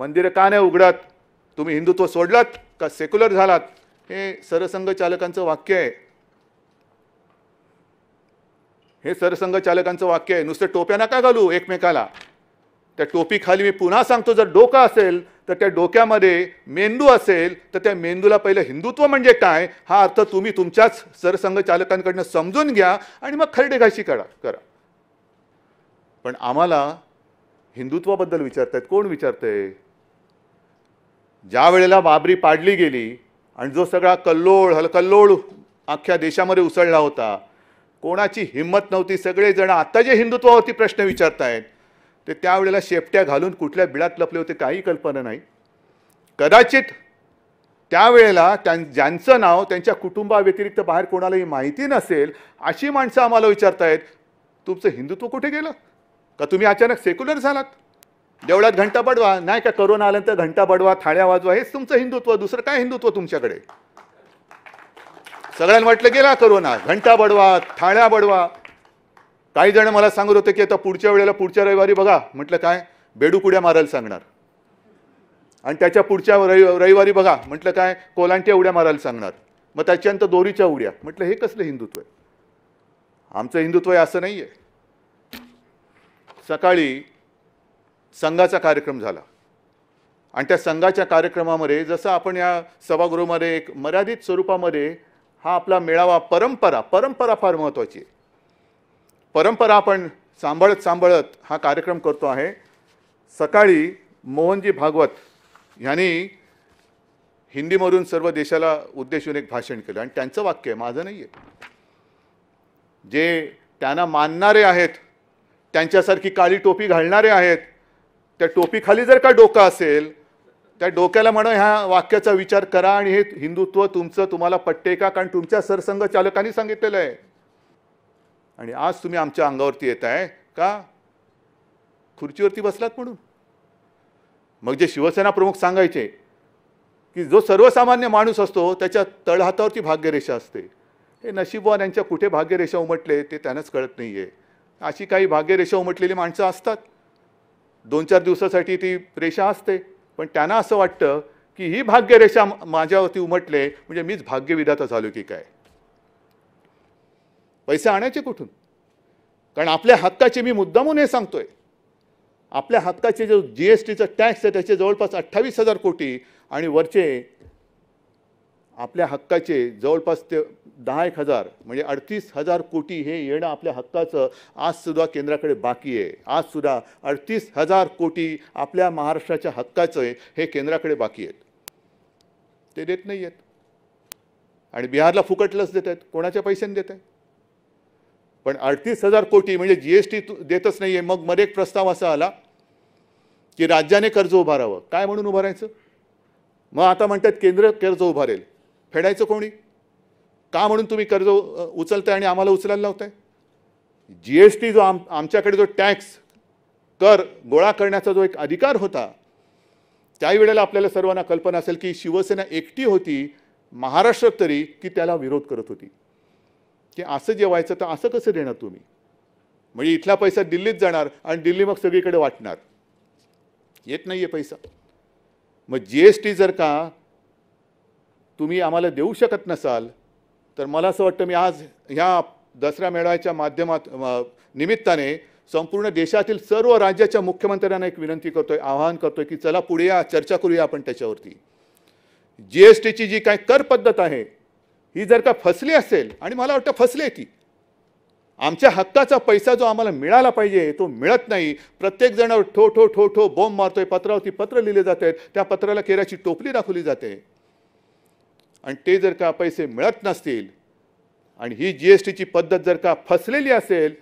मंदिरं का नाही उघडत तुम्ही हिंदुत्व सोडलात का सेक्युलर झालात हे सरसंघचालकांचं वाक्य आहे हे सरसंघचालकांचं वाक्य आहे नुसतं टोप्या नका घालू एकमेकाला त्या टोपी खाली मी पुन्हा सांगतो जर डोका असेल तर त्या डोक्यामध्ये मेंदू असेल तर त्या मेंदूला पहिलं हिंदुत्व म्हणजे काय हा अर्थ तुम्ही तुमच्याच सरसंघचालकांकडनं समजून घ्या आणि मग खरडेघाशी करा करा पण आम्हाला हिंदुत्वाबद्दल विचारतायत कोण विचारतंय ज्या वेळेला बाबरी पाडली गेली आणि जो सगळा कल्लोळ हलकल्लोळ अख्ख्या देशामध्ये उसळला होता कोणाची हिंमत नव्हती सगळेजण आता जे हिंदुत्वावरती प्रश्न विचारतायत ते त्यावेळेला शेपट्या घालून कुठल्या बिळात लपले होते काही कल्पना नाही कदाचित त्यावेळेला त्यां ज्यांचं नाव त्यांच्या कुटुंबाव्यतिरिक्त बाहेर कोणालाही माहिती नसेल अशी माणसं आम्हाला विचारतायत तुमचं हिंदुत्व कुठे गेलं का तुम्ही अचानक सेक्युलर झालात देवळात घंटा पडवा नाही का करोना आल्यानंतर घंटा पडवा थाळ्या वाजवा हेच तुमचं हिंदुत्व दुसरं काय हिंदुत्व तुमच्याकडे सगळ्यांना वाटलं गेला करोना घंटा बडवा थाळ्या बडवा काही जण मला सांगत होते की आता पुढच्या वेळेला पुढच्या रविवारी बघा म्हटलं काय बेडूकुड्या मारायला सांगणार आणि त्याच्या पुढच्या रवि रविवारी बघा म्हटलं काय कोलांट्या उड्या मारायला सांगणार मग त्याच्यानंतर दोरीच्या उड्या म्हटलं हे कसलं हिंदुत्व आहे आमचं हिंदुत्व आहे असं नाही आहे सकाळी संघाचा कार्यक्रम झाला आणि त्या संघाच्या कार्यक्रमामध्ये जसं आपण या सभागृहामध्ये एक मर्यादित स्वरूपामध्ये हा आपला मेळावा परंपरा परंपरा फार महत्त्वाची आहे परंपरा आपण सांभाळत सांभाळत हा कार्यक्रम करतो आहे सकाळी मोहनजी भागवत यांनी हिंदीमधून सर्व देशाला उद्देशून एक भाषण केलं आणि त्यांचं वाक्य आहे माझं नाही आहे जे त्यांना मानणारे आहेत त्यांच्यासारखी काळी टोपी घालणारे आहेत त्या टोपीखाली जर का डोका असेल त्या डोक्याला म्हणा ह्या वाक्याचा विचार करा आणि हे हिंदुत्व तुमचं तुम्हाला पट्टे का कारण तुमच्या चालकांनी सांगितलेलं आहे आणि आज तुम्ही आमच्या अंगावरती येत आहे का खुर्चीवरती बसलात म्हणून मग जे शिवसेना प्रमुख सांगायचे की जो सर्वसामान्य माणूस असतो त्याच्या तळहातावरची भाग्यरेषा असते हे नशीबवान यांच्या कुठे भाग्यरेषा उमटले ते त्यांनाच कळत नाही आहे अशी काही भाग्यरेषा उमटलेली माणसं असतात दोन चार दिवसासाठी ती रेषा असते पण त्यांना असं वाटतं की ही भाग्यरेषा माझ्यावरती उमटले म्हणजे मीच भाग्यविधाता झालो की काय पैसे आणायचे कुठून कारण आपल्या हक्काचे मी मुद्दामून हे सांगतोय आपल्या हक्काचे जो जी एस टीचा टॅक्स आहे त्याचे जवळपास अठ्ठावीस हजार कोटी आणि वरचे आपल्या हक्काचे जवळपास ते दहा एक हजार म्हणजे अडतीस हजार कोटी हे येणं आपल्या हक्काचं आजसुद्धा केंद्राकडे बाकी आहे आजसुद्धा अडतीस हजार कोटी आपल्या महाराष्ट्राच्या हक्काचं आहे हे केंद्राकडे बाकी आहेत ते देत नाही आहेत आणि बिहारला फुकटलंच देत आहेत कोणाच्या पैशाने देत आहे पण अडतीस हजार कोटी म्हणजे जी एस टी देतच नाही आहे मग मध्ये एक प्रस्ताव असा आला की राज्याने कर्ज उभारावं काय म्हणून उभारायचं मग आता म्हणतात केंद्र कर्ज उभारेल फेडायचं कोणी का म्हणून तुम्ही कर्ज उचलताय आणि आम्हाला उचलायला लावताय जी एस टी जो आम आमच्याकडे जो टॅक्स कर गोळा करण्याचा जो एक अधिकार होता वेळेला आपल्याला सर्वांना कल्पना असेल की शिवसेना एकटी होती महाराष्ट्रात तरी की त्याला विरोध करत होती की असं जेवायचं तर असं कसं देणार तुम्ही म्हणजे इथला पैसा दिल्लीत जाणार आणि दिल्ली मग सगळीकडे वाटणार येत नाही आहे पैसा मग जी एस टी जर का तुम्ही आम्हाला देऊ शकत नसाल तर मला असं वाटतं मी आज ह्या दसरा मेळाव्याच्या माध्यमात निमित्ताने संपूर्ण देशातील सर्व राज्याच्या मुख्यमंत्र्यांना एक विनंती करतोय आवाहन करतोय की चला पुढे या चर्चा करूया आपण त्याच्यावरती जी एस टीची जी काय कर पद्धत आहे ही जर का फसली असेल आणि मला वाटतं फसली की ती आमच्या हक्काचा पैसा जो आम्हाला मिळाला पाहिजे तो मिळत नाही प्रत्येक जणावर ठो ठो ठो ठो बॉम्ब मारतोय पत्रावरती पत्र लिहिले जात आहेत त्या पत्राला केराची टोपली दाखवली जाते आणि ते जर का पैसे मिळत नसतील आणि ही जी एस टीची पद्धत जर का फसलेली असेल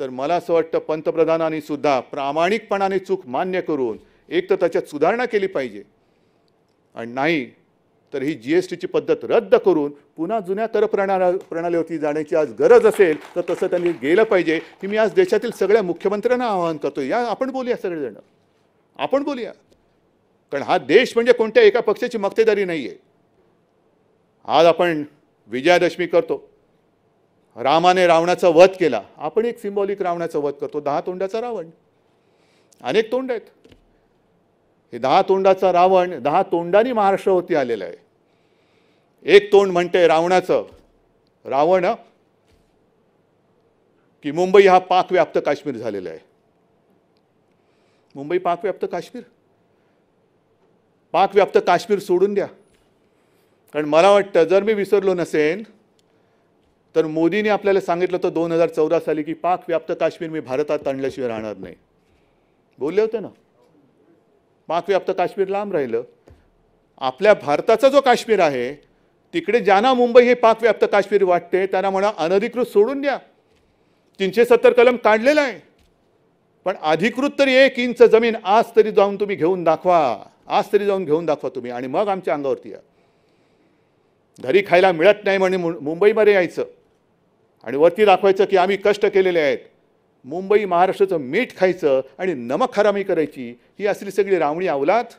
तर मला असं वाटतं पंतप्रधानांनी सुद्धा प्रामाणिकपणाने चूक मान्य करून एक तर त्याच्यात सुधारणा केली पाहिजे आणि नाही तर ही जी एस टीची पद्धत रद्द करून पुन्हा जुन्या कर प्रणा प्रणालीवरती जाण्याची आज गरज असेल तर तसं त्यांनी गेलं पाहिजे की मी आज देशातील सगळ्या मुख्यमंत्र्यांना आवाहन करतो या आपण बोलूया सगळेजण आपण बोलूया कारण हा देश म्हणजे कोणत्या एका पक्षाची मक्तेदारी नाही आहे आज आपण विजयादशमी करतो रामाने रावणाचा वध केला आपण एक सिंबॉलिक रावणाचा वध करतो दहा तोंडाचा रावण अनेक तोंड आहेत हे दहा तोंडाचा रावण दहा तोंडांनी महाराष्ट्रावरती आलेलं आहे एक तोंड म्हणते रावणाचं रावण की मुंबई हा पाकव्याप्त काश्मीर झालेला आहे मुंबई पाकव्याप्त काश्मीर पाकव्याप्त काश्मीर सोडून द्या कारण मला वाटतं जर मी विसरलो नसेल तर मोदींनी आपल्याला सांगितलं होतं दोन हजार चौदा साली की पाक व्याप्त काश्मीर मी भारतात आणल्याशिवाय राहणार नाही बोलले होते ना पाक व्याप्त काश्मीर लांब राहिलं आपल्या भारताचा जो काश्मीर आहे तिकडे ज्यांना मुंबई हे पाक व्याप्त काश्मीर वाटते त्यांना म्हणा अनधिकृत सोडून द्या तीनशे सत्तर कलम काढलेलं आहे पण अधिकृत तरी एक इंच जमीन आज तरी जाऊन तुम्ही घेऊन दाखवा आज तरी जाऊन घेऊन दाखवा तुम्ही आणि मग आमच्या अंगावरती या घरी खायला मिळत नाही म्हणे मुंबईमध्ये यायचं आणि वरती दाखवायचं की आम्ही कष्ट केलेले आहेत मुंबई महाराष्ट्राचं मीठ खायचं आणि नमक हरामी करायची ही असली सगळी रावणी अवलात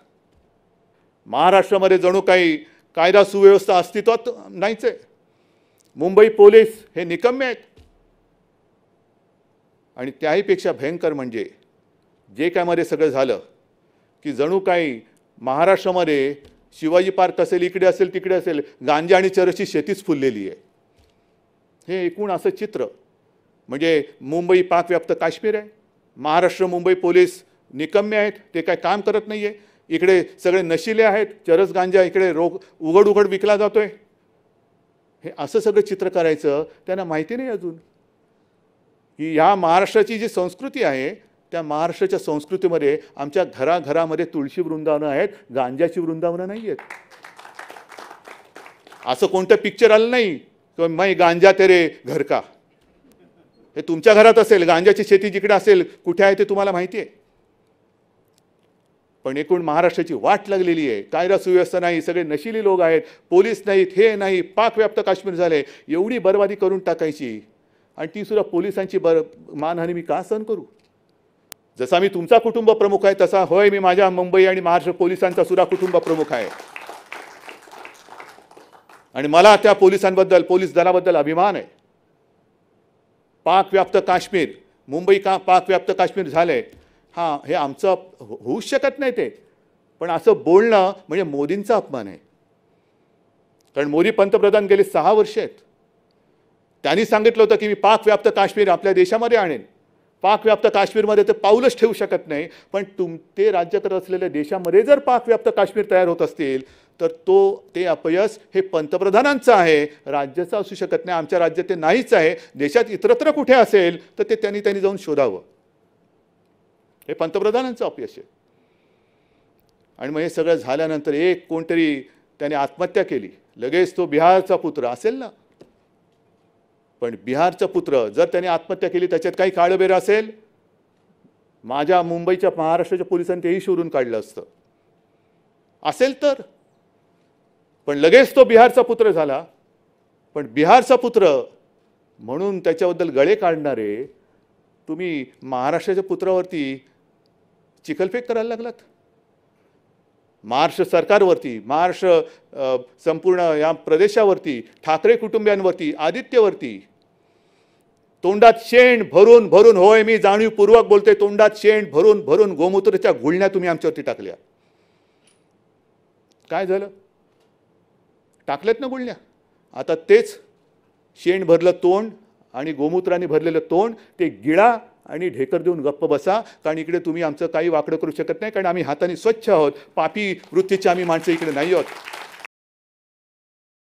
महाराष्ट्रामध्ये जणू काही कायदा सुव्यवस्था अस्तित्वात नाहीच आहे मुंबई पोलीस हे निकम्य आहेत आणि त्याहीपेक्षा भयंकर म्हणजे जे काय मध्ये सगळं झालं की जणू काही महाराष्ट्रामध्ये शिवाजी पार्क असेल इकडे असेल तिकडे असेल गांजा आणि चरसची शेतीच फुललेली आहे हे एकूण असं चित्र म्हणजे मुंबई पाकव्याप्त काश्मीर आहे महाराष्ट्र मुंबई पोलीस निकम्य आहेत ते काय काम करत नाही आहे इकडे सगळे नशिले आहेत चरस गांजा इकडे रोग उघड उघड विकला जातो आहे हे असं सगळं चित्र करायचं त्यांना माहिती नाही अजून की ह्या महाराष्ट्राची जी संस्कृती आहे त्या महाराष्ट्राच्या संस्कृतीमध्ये आमच्या घराघरामध्ये तुळशी वृंदावनं आहेत गांजाची वृंदावनं नाही आहेत असं कोणतं पिक्चर आलं नाही किंवा मै गांजा तेरे घर का हे तुमच्या घरात असेल गांजाची शेती जिकडे असेल कुठे आहे ते तुम्हाला माहिती आहे पण एकूण महाराष्ट्राची वाट लागलेली आहे कायदा सुव्यवस्था नाही सगळे नशिली लोक आहेत पोलीस नाहीत हे नाही पाकव्याप्त काश्मीर झाले एवढी बर्बादी करून टाकायची आणि ती सुद्धा पोलिसांची बर मानहानी मी का सहन करू जसा मी तुमचा कुटुंब प्रमुख आहे तसा होय मी माझ्या मुंबई आणि महाराष्ट्र पोलिसांचा सुद्धा कुटुंब प्रमुख आहे आणि मला त्या पोलिसांबद्दल पोलीस दलाबद्दल अभिमान आहे पाकव्याप्त काश्मीर मुंबई का पाकव्याप्त काश्मीर झालंय हां हे आमचं होऊच शकत नाही ते पण असं बोलणं म्हणजे मोदींचा अपमान आहे कारण मोदी पंतप्रधान गेले सहा वर्ष आहेत त्यांनी सांगितलं होतं की मी पाकव्याप्त काश्मीर आपल्या देशामध्ये आणेन पाकव्याप्त काश्मीरमध्ये ते पाऊलच ठेवू शकत नाही पण तुम ते राज्य करत असलेल्या देशामध्ये जर पाकव्याप्त काश्मीर तयार होत असतील तर तो ते अपयश हे पंतप्रधानांचं आहे राज्याचं असू शकत नाही आमच्या राज्यात ते नाहीच आहे देशात इतरत्र कुठे असेल तर ते त्यांनी त्यांनी जाऊन शोधावं हे पंतप्रधानांचं अपयश आहे आणि मग हे सगळं झाल्यानंतर एक कोणतरी त्याने आत्महत्या केली लगेच तो बिहारचा पुत्र असेल ना पण बिहारचा पुत्र जर त्याने आत्महत्या केली त्याच्यात काही काळबेर असेल माझ्या मुंबईच्या महाराष्ट्राच्या पोलिसांनी तेही शोधून काढलं असतं असेल तर पण लगेच तो बिहारचा पुत्र झाला पण बिहारचा पुत्र म्हणून त्याच्याबद्दल गळे काढणारे तुम्ही महाराष्ट्राच्या पुत्रावरती चिखलफेक करायला लागलात महाराष्ट्र सरकारवरती महाराष्ट्र संपूर्ण या प्रदेशावरती ठाकरे कुटुंबियांवरती आदित्यवरती तोंडात शेण भरून भरून होय मी जाणीवपूर्वक बोलते तोंडात शेण भरून भरून गोमूत्रच्या गुळण्या तुम्ही आमच्यावरती टाकल्या काय झालं टाकल्यात ना गुळण्या आता तेच शेण भरलं तोंड आणि गोमूत्राने भरलेलं तोंड ते गिळा आणि ढेकर देऊन गप्प बसा कारण इकडे तुम्ही आमचं काही वाकडं करू शकत नाही कारण आम्ही हाताने स्वच्छ आहोत पापी वृत्तीचे आम्ही माणसं इकडे नाही आहोत